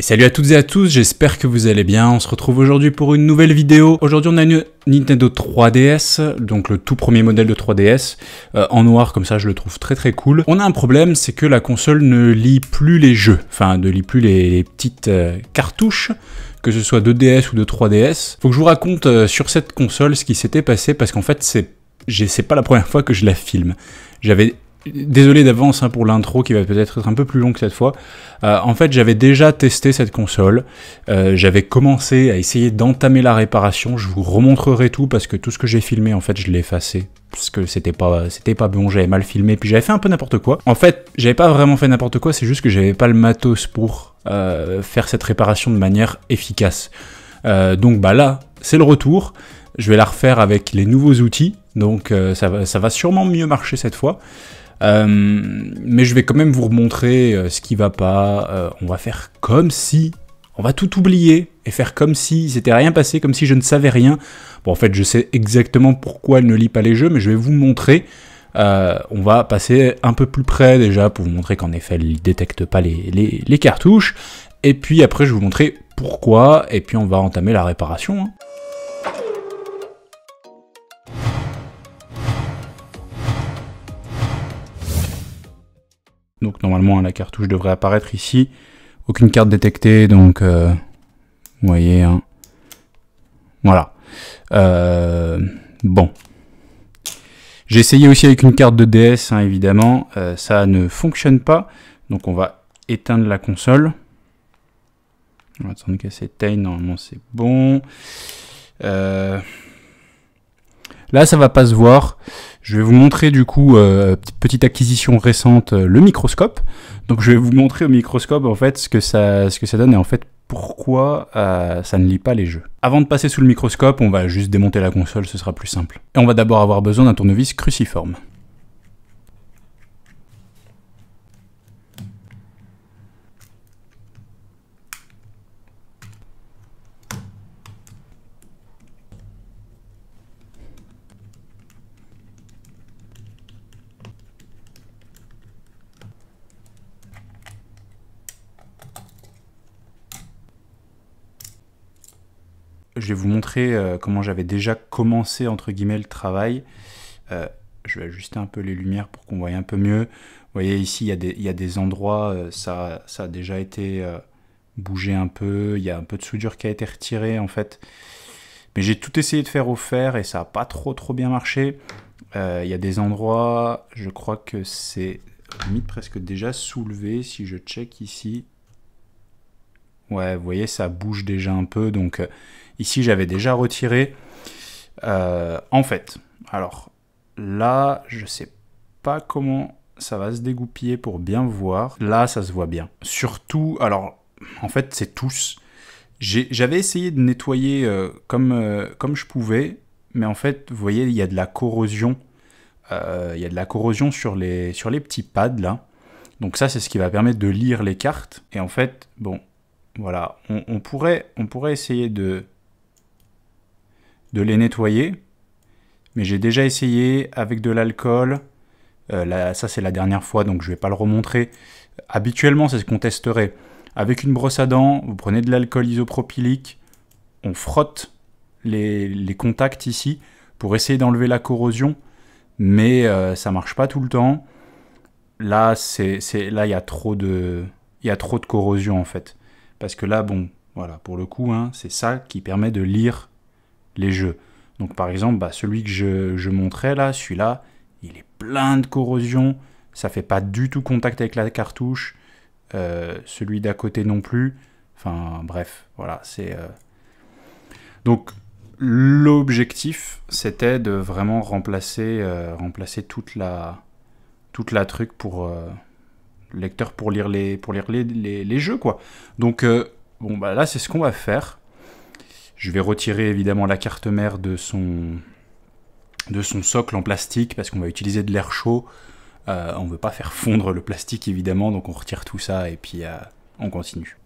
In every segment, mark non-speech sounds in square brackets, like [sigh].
Et salut à toutes et à tous, j'espère que vous allez bien. On se retrouve aujourd'hui pour une nouvelle vidéo. Aujourd'hui, on a une Nintendo 3DS, donc le tout premier modèle de 3DS, euh, en noir comme ça je le trouve très très cool. On a un problème, c'est que la console ne lit plus les jeux, enfin ne lit plus les, petites euh, cartouches, que ce soit de DS ou de 3DS. Faut que je vous raconte euh, sur cette console ce qui s'était passé, parce qu'en fait c'est... C'est pas la première fois que je la filme. J'avais désolé d'avance hein, pour l'intro qui va peut-être être un peu plus longue cette fois. Euh, en fait, j'avais déjà testé cette console. Euh, j'avais commencé à essayer d'entamer la réparation. Je vous remontrerai tout parce que tout ce que j'ai filmé, en fait, je l'ai effacé parce que c'était pas c'était pas bon. J'avais mal filmé, puis j'avais fait un peu n'importe quoi. En fait, j'avais pas vraiment fait n'importe quoi. C'est juste que j'avais pas le matos pour euh, faire cette réparation de manière efficace. donc bah là, c'est le retour. Je vais la refaire avec les nouveaux outils, donc ça, ça va sûrement mieux marcher cette fois. Euh, mais je vais quand même vous remontrer euh, ce qui va pas. Euh, on va faire comme si on va tout oublier et faire comme si c'était rien passé, comme si je ne savais rien. Bon, en fait, je sais exactement pourquoi elle ne lit pas les jeux, mais je vais vous montrer. on va passer un peu plus près déjà pour vous montrer qu'en effet, elle ne détecte pas les, cartouches. Et puis après, je vais vous montrer pourquoi. Et puis, on va entamer la réparation. Hein. Donc normalement la cartouche devrait apparaître ici. Aucune carte détectée, donc euh, vous voyez. Hein. Voilà. Euh, bon. J'ai essayé aussi avec une carte de DS, hein, évidemment. Euh, ça ne fonctionne pas. Donc on va éteindre la console. On va attendre qu'elle s'éteigne. Normalement c'est bon. Là ça va pas se voir. Je vais vous montrer du coup, euh, petite acquisition récente, euh, le microscope. Donc je vais vous montrer au microscope en fait ce que ça, ce que ça donne et en fait pourquoi euh, ça ne lit pas les jeux. Avant de passer sous le microscope, on va juste démonter la console, ce sera plus simple. Et on va d'abord avoir besoin d'un tournevis cruciforme. je vais vous montrer euh, comment j'avais déjà commencé entre guillemets le travail. Euh, je vais ajuster un peu les lumières pour qu'on voie un peu mieux. Vous voyez ici, il y a des, endroits, euh, ça, ça a déjà été bougé un peu, il y a un peu de soudure qui a été retirée en fait. Mais j'ai tout essayé de faire au fer et ça n'a pas trop trop bien marché. il y a des endroits, je crois que c'est limite presque déjà soulevé si je check ici. Ouais, vous voyez, ça bouge déjà un peu. Donc euh, ici, j'avais déjà retiré. Euh, en fait, alors là, je sais pas comment ça va se dégoupiller pour bien voir. Là, ça se voit bien. Surtout, alors en fait, c'est tous. J'avais essayé de nettoyer euh, comme, comme je pouvais, mais en fait, vous voyez, il y a de la corrosion. Il y a de la corrosion sur les, sur les petits pads là. Donc ça, c'est ce qui va permettre de lire les cartes. Et en fait, bon, voilà, on, pourrait, on pourrait essayer de, les nettoyer, mais j'ai déjà essayé avec de l'alcool. Euh, ça c'est la dernière fois, donc je ne vais pas le remontrer. Habituellement, c'est ce qu'on testerait. Avec une brosse à dents, vous prenez de l'alcool isopropylique, on frotte les, contacts ici pour essayer d'enlever la corrosion, mais ça euh, ça marche pas tout le temps. Là, là il y il y a trop de corrosion en fait. Parce que là, bon, voilà, pour le coup, hein, c'est ça qui permet de lire les jeux. Donc par exemple, bah, celui que je, je montrais là, celui-là, il est plein de corrosion, ça fait pas du tout contact avec la cartouche, euh, celui d'à côté non plus. Enfin bref, voilà, c'est... Euh. Donc l'objectif, c'était de vraiment remplacer, euh, remplacer toute la, toute la truc pour lecteur pour lire les, pour lire les, les, jeux, quoi. Donc, euh, bon, bah là, c'est ce qu'on va faire. Je vais retirer évidemment la carte mère de son, de son socle en plastique parce qu'on va utiliser de l'air chaud. Euh, on ne veut pas faire fondre le plastique évidemment, donc on retire tout ça et puis euh, on continue.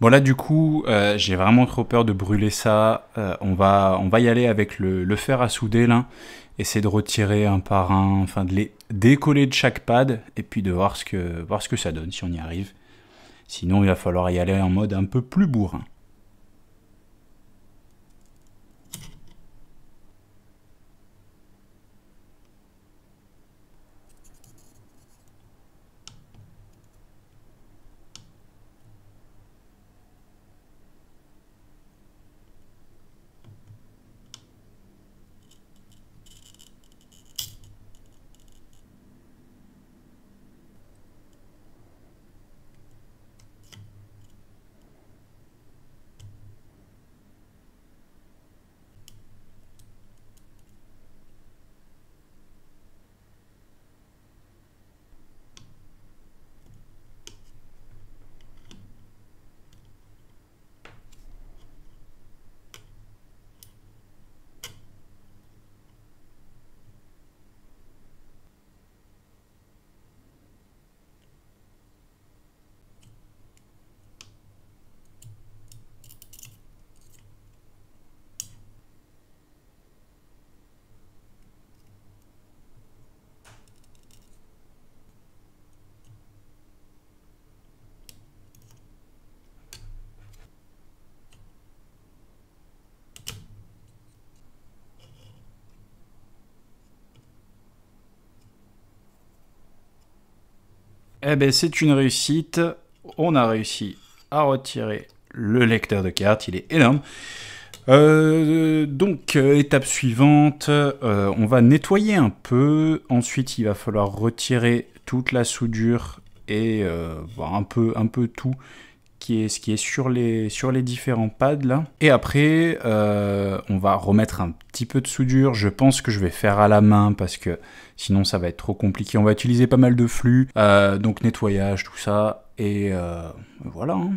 Bon là du coup, euh, j'ai vraiment trop peur de brûler ça. Euh, on, va, on va y aller avec le, le fer à souder là. Essayer de retirer un par un, enfin de les décoller de chaque pad et puis de voir ce que, voir ce que ça donne si on y arrive. Sinon il va falloir y aller en mode un peu plus bourrin. Eh ben c'est une réussite. On a réussi à retirer le lecteur de cartes. Il est énorme. Euh, donc, euh, étape suivante, euh, on va nettoyer un peu. Ensuite, il va falloir retirer toute la soudure et voir un, peu, un peu tout ce qui est sur, les, sur les différents pads là. Et après, euh, on va remettre un petit peu de soudure. Je pense que je vais faire à la main parce que sinon ça va être trop compliqué. On va utiliser pas mal de flux, euh, donc nettoyage, tout ça. Et euh, voilà. Hein.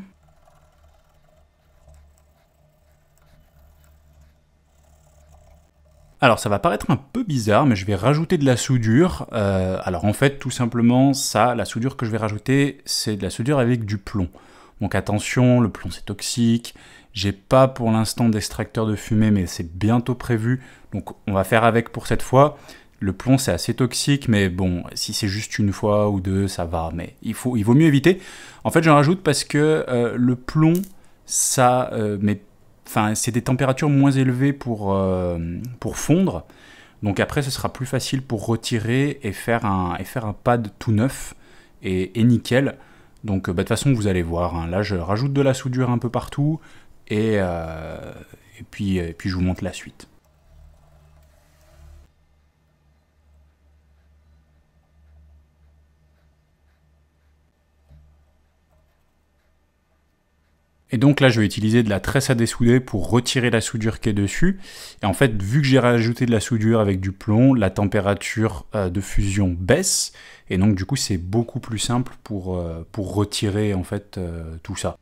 Alors ça va paraître un peu bizarre, mais je vais rajouter de la soudure. alors en fait, tout simplement, ça, la soudure que je vais rajouter, c'est de la soudure avec du plomb. Donc attention, le plomb c'est toxique. J'ai pas pour l'instant d'extracteur de fumée, mais c'est bientôt prévu. Donc on va faire avec pour cette fois. Le plomb c'est assez toxique, mais bon, si c'est juste une fois ou deux, ça va. Mais il, faut, il vaut mieux éviter. En fait, j'en rajoute parce que euh, le plomb, ça, euh, mais enfin, c'est des températures moins élevées euh, pour, fondre. Donc après, ce sera plus facile pour retirer et faire un, et faire un pad tout neuf et nickel. Donc euh, bah, de toute façon, vous allez voir. Hein. Là, je rajoute de la soudure un peu partout. et euh, euh, puis je vous montre la suite. Et donc là, je vais utiliser de la tresse à dessouder pour retirer la soudure qui est dessus. Et en fait, vu que j'ai rajouté de la soudure avec du plomb, la température euh, de fusion baisse. Et donc, du coup, c'est beaucoup plus simple pour, euh, pour retirer en fait euh, tout ça.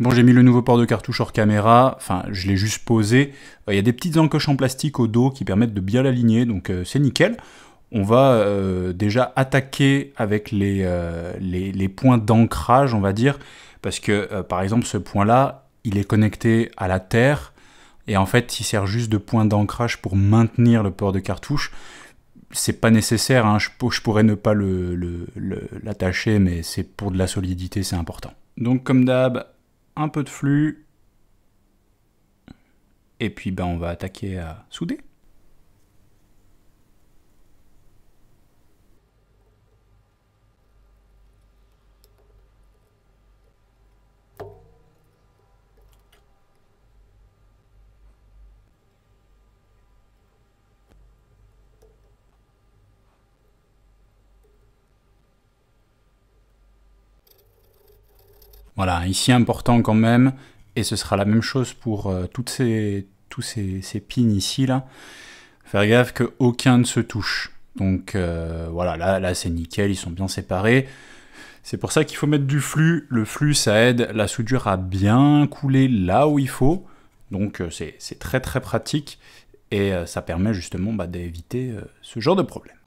Bon, j'ai mis le nouveau port de cartouche hors caméra, enfin, je l'ai juste posé. Il y a des petites encoches en plastique au dos qui permettent de bien l'aligner, donc euh, c'est nickel. On va euh, déjà attaquer avec euh, les, les, points d'ancrage, on va dire, parce que, par exemple, ce point-là, il est connecté à la Terre, et en fait, il sert juste de point d'ancrage pour maintenir le port de cartouche c'est pas nécessaire, hein. je, pourrais ne pas l'attacher, le, mais c'est pour de la solidité, c'est important. Donc comme d'hab, un peu de flux, et puis ben, on va attaquer à souder. Voilà, ici important quand même, et ce sera la même chose pour euh, toutes ces, tous ces, ces, pins ici, là. Faire gaffe qu'aucun ne se touche. Donc euh, voilà, là, c'est nickel, ils sont bien séparés. C'est pour ça qu'il faut mettre du flux. Le flux, ça aide la soudure à bien couler là où il faut. Donc euh, c'est très très pratique et ça permet justement bah, d'éviter ce genre de problème.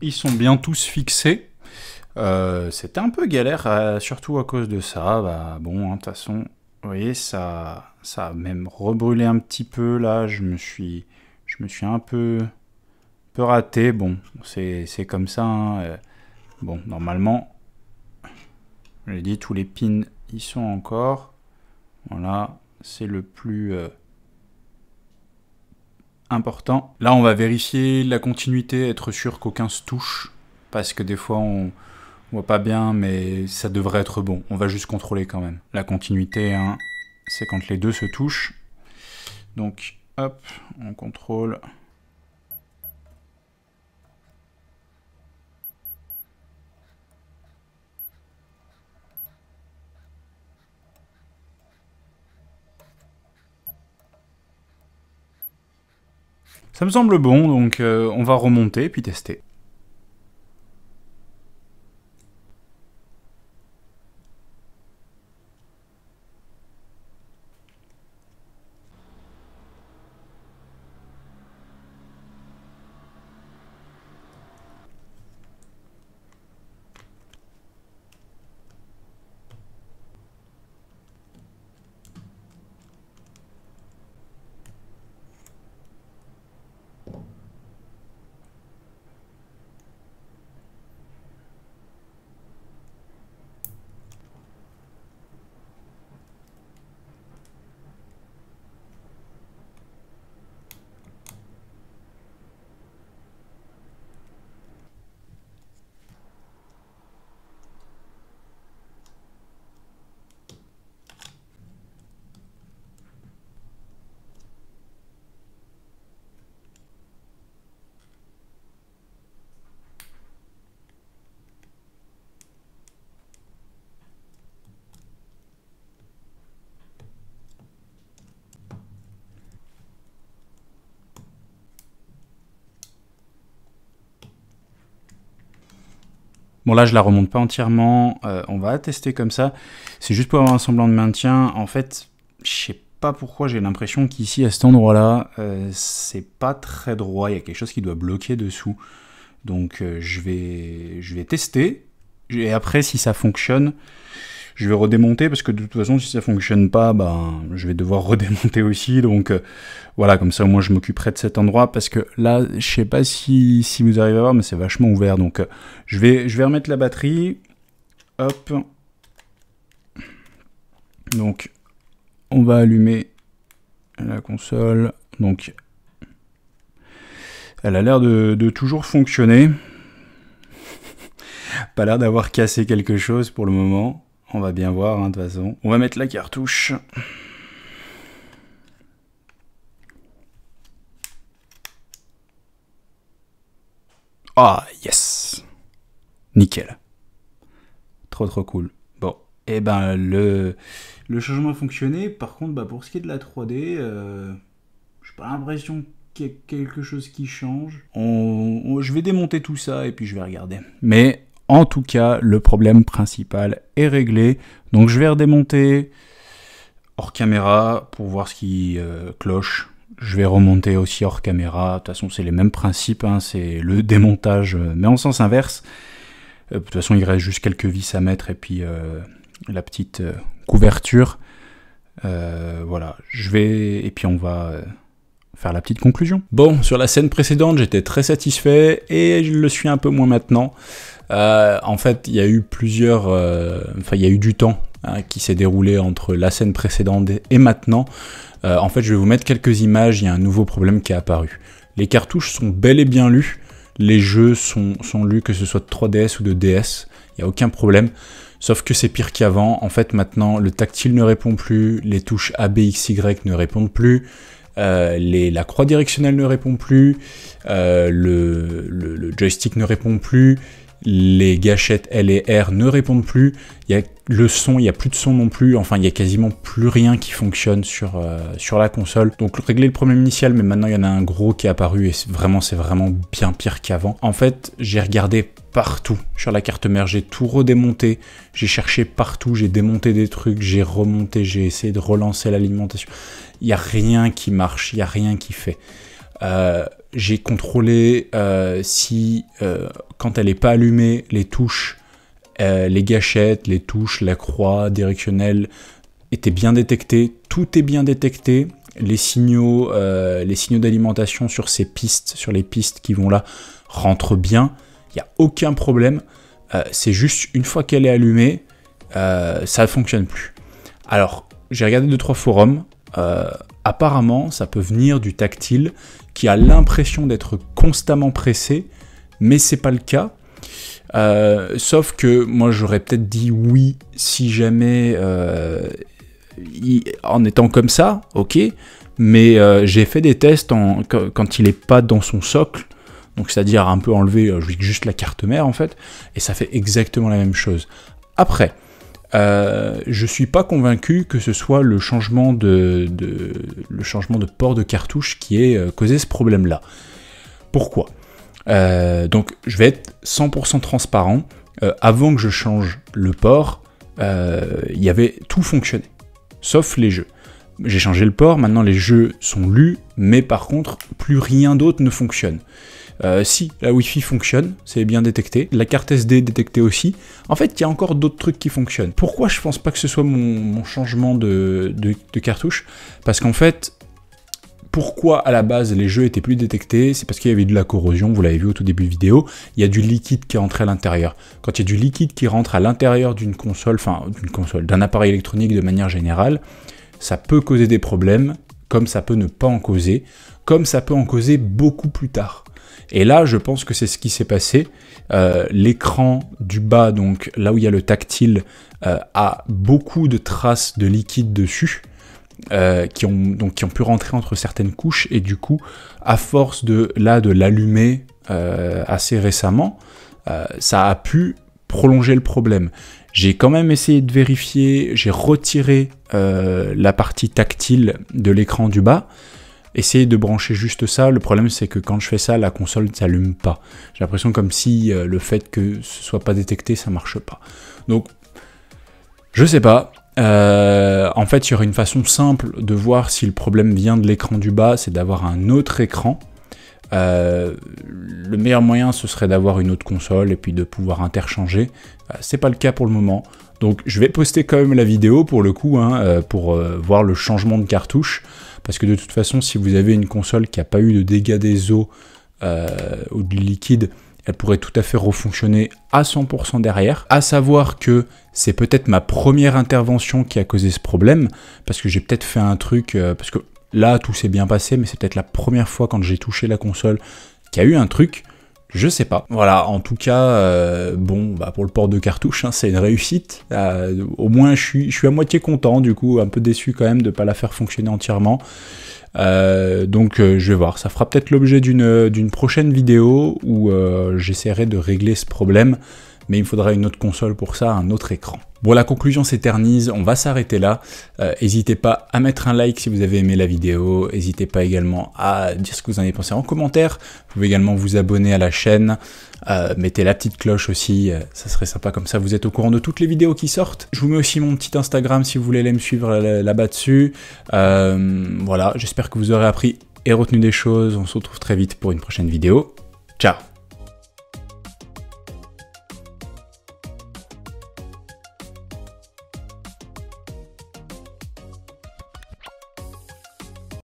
ils sont bien tous fixés. Euh, c'était un peu galère, euh, surtout à cause de ça. Bah, bon, hein, de toute façon, vous voyez, ça, ça a même rebrûlé un petit peu. Là, je me suis, je me suis un peu, peu raté. Bon, c'est comme ça. Hein. Euh, bon, normalement, je l'ai dit, tous les pins ils sont encore. Voilà, c'est le plus important. Là, on va vérifier la continuité, être sûr qu'aucun se touche, parce que des fois, on, voit pas bien, mais ça devrait être bon. On va juste contrôler quand même. La continuité, hein, c'est quand les deux se touchent. Donc, hop, on contrôle. Ça me semble bon, donc euh, on va remonter puis tester. Bon là je la remonte pas entièrement, euh, on va tester comme ça. C'est juste pour avoir un semblant de maintien. En fait, je sais pas pourquoi j'ai l'impression qu'ici à cet endroit là, euh, c'est pas très droit, il y a quelque chose qui doit bloquer dessous. Donc euh, je, vais, je vais tester, et après si ça fonctionne, je vais redémonter parce que de toute façon, si ça fonctionne pas, ben, je vais devoir [laughs] redémonter aussi. Donc euh, voilà, comme ça, au moins je m'occuperai de cet endroit parce que là, je sais pas si, si vous arrivez à voir, mais c'est vachement ouvert. Donc euh, je, vais, je vais remettre la batterie. Hop. Donc, on va allumer la console. Donc, elle a l'air de, de toujours fonctionner [laughs] pas l'air d'avoir cassé quelque chose pour le moment. On va bien voir, hein, de toute façon. On va mettre la cartouche. Ah, yes Nickel. Trop, trop cool. Bon, et eh ben, le, le changement a fonctionné. Par contre, bah, pour ce qui est de la 3D, je euh, j'ai pas l'impression qu'il y a quelque chose qui change. je vais démonter tout ça et puis je vais regarder. Mais en tout cas, le problème principal est réglé. Donc je vais redémonter hors caméra pour voir ce qui euh, cloche. Je vais remonter aussi hors caméra. De toute façon, c'est les mêmes principes. Hein. C'est le [laughs] démontage, euh, mais en sens inverse. Euh, de toute façon, il reste juste quelques vis à mettre et puis la petite couverture. voilà, je vais... Et puis on va faire la petite conclusion. Bon, sur la scène précédente, j'étais très satisfait et je le suis un peu moins maintenant. Euh, en fait, il y a eu plusieurs. Euh, enfin, il y a eu du temps hein, qui s'est déroulé entre la scène précédente et maintenant. Euh, en fait, je vais vous mettre quelques images. Il y a un nouveau problème qui est apparu. Les cartouches sont bel et bien lues. Les jeux sont, lus, que ce soit de 3DS ou de DS. Il n'y a aucun problème. Sauf que c'est pire qu'avant. En fait, maintenant, le tactile ne répond plus, les touches A, B, X, Y ne répondent plus, la croix directionnelle ne répond plus, le, joystick ne répond plus les gâchettes L et R ne répondent plus, il y a le son, il n'y a plus de son non plus, enfin il n'y a quasiment plus rien qui fonctionne sur, euh, sur la console. Donc régler le problème initial, mais maintenant il y en a un gros qui est apparu et vraiment c'est vraiment bien pire qu'avant. En fait, j'ai regardé partout sur la carte mère, j'ai tout redémonté, j'ai cherché partout, j'ai démonté des trucs, j'ai remonté, j'ai essayé de relancer l'alimentation. Il n'y a rien qui marche, il n'y a rien qui fait. Euh, j'ai contrôlé euh, si, euh, quand elle n'est pas allumée, les touches, euh, les gâchettes, les touches, la croix directionnelle étaient bien détectées. Tout est bien détecté. Les signaux, les signaux d'alimentation sur ces pistes, sur les pistes qui vont là, rentrent bien. Il n'y a aucun problème. C'est juste une fois qu'elle est allumée, ça ne fonctionne plus. Alors, j'ai regardé deux trois forums. Apparemment, ça peut venir du tactile qui a l'impression d'être constamment pressé, mais c'est pas le cas. Euh, sauf que moi j'aurais peut-être dit oui si jamais euh, en étant comme ça, ok, mais euh, j'ai fait des tests quand, il n'est pas dans son socle, donc c'est-à-dire un peu enlevé, juste la carte mère en fait, et ça fait exactement la même chose. Après, euh, je suis pas convaincu que ce soit le changement de, le changement de port de cartouche qui ait euh, causé ce problème-là. Pourquoi euh, Donc je vais être 100% transparent. avant que je change le port, il y avait tout fonctionné, sauf les jeux. J'ai changé le port, maintenant les jeux sont lus, mais par contre, plus rien d'autre ne fonctionne. Euh, si la Wi-Fi fonctionne, c'est bien détecté. La carte SD est détectée aussi. En fait, il y a encore d'autres trucs qui fonctionnent. Pourquoi je pense pas que ce soit mon, changement de, cartouche Parce qu'en fait, pourquoi à la base les jeux étaient plus détectés, c'est parce qu'il y avait de la corrosion, vous l'avez vu au tout début de vidéo, il y a du liquide qui est rentré à l'intérieur. Quand il y a du liquide qui rentre à l'intérieur d'une console, enfin d'une console, d'un appareil électronique de manière générale, ça peut causer des problèmes, comme ça peut ne pas en causer, comme ça peut en causer beaucoup plus tard. Et là, je pense que c'est ce qui s'est passé. Euh, l'écran du bas, donc là où il y a le tactile, euh, a beaucoup de traces de liquide dessus. Euh, qui ont donc qui ont pu rentrer entre certaines couches et du coup à force de l'allumer assez récemment ça a pu prolonger le problème j'ai quand même essayé de vérifier j'ai retiré la partie tactile de l'écran du bas Essayer de brancher juste ça. Le problème, c'est que quand je fais ça, la console ne s'allume pas. J'ai l'impression comme si euh, le fait que ce soit pas détecté, ça marche pas. Donc, je sais pas. Euh, en fait, il y aurait une façon simple de voir si le problème vient de l'écran du bas, c'est d'avoir un autre écran. Euh, le meilleur moyen, ce serait d'avoir une autre console et puis de pouvoir interchanger. c'est pas le cas pour le moment. Donc, je vais poster quand même la vidéo pour le coup, hein, pour voir le changement de cartouche parce que de toute façon, si vous avez une console qui n'a pas eu de dégâts des eaux euh, ou du liquide, elle pourrait tout à fait refonctionner à 100% derrière. À savoir que c'est peut-être ma première intervention qui a causé ce problème, parce que j'ai peut-être fait un truc, euh, parce que là tout s'est bien passé, mais c'est peut-être la première fois quand j'ai touché la console qu'il y a eu un truc. Je sais pas. Voilà, en tout cas, euh, bon, bah, pour le port de cartouche, hein, c'est une réussite. Euh, au moins, je suis, à moitié content, du coup, un peu déçu quand même de ne pas la faire fonctionner entièrement. Euh, donc je vais voir, ça fera peut-être l'objet d'une prochaine vidéo où j'essaierai de régler ce problème mais il me faudra une autre console pour ça, un autre écran. Bon, la conclusion s'éternise, on va s'arrêter là. Euh, n'hésitez pas à mettre un like si vous avez aimé la vidéo, n'hésitez pas également à dire ce que vous en avez pensé en commentaire, vous pouvez également vous abonner à la chaîne, euh, mettez la petite cloche aussi, euh, ça serait sympa comme ça, vous êtes au courant de toutes les vidéos qui sortent. Je vous mets aussi mon petit Instagram si vous voulez aller me suivre là-bas dessus. voilà, j'espère que vous aurez appris et retenu des choses, on se retrouve très vite pour une prochaine vidéo. Ciao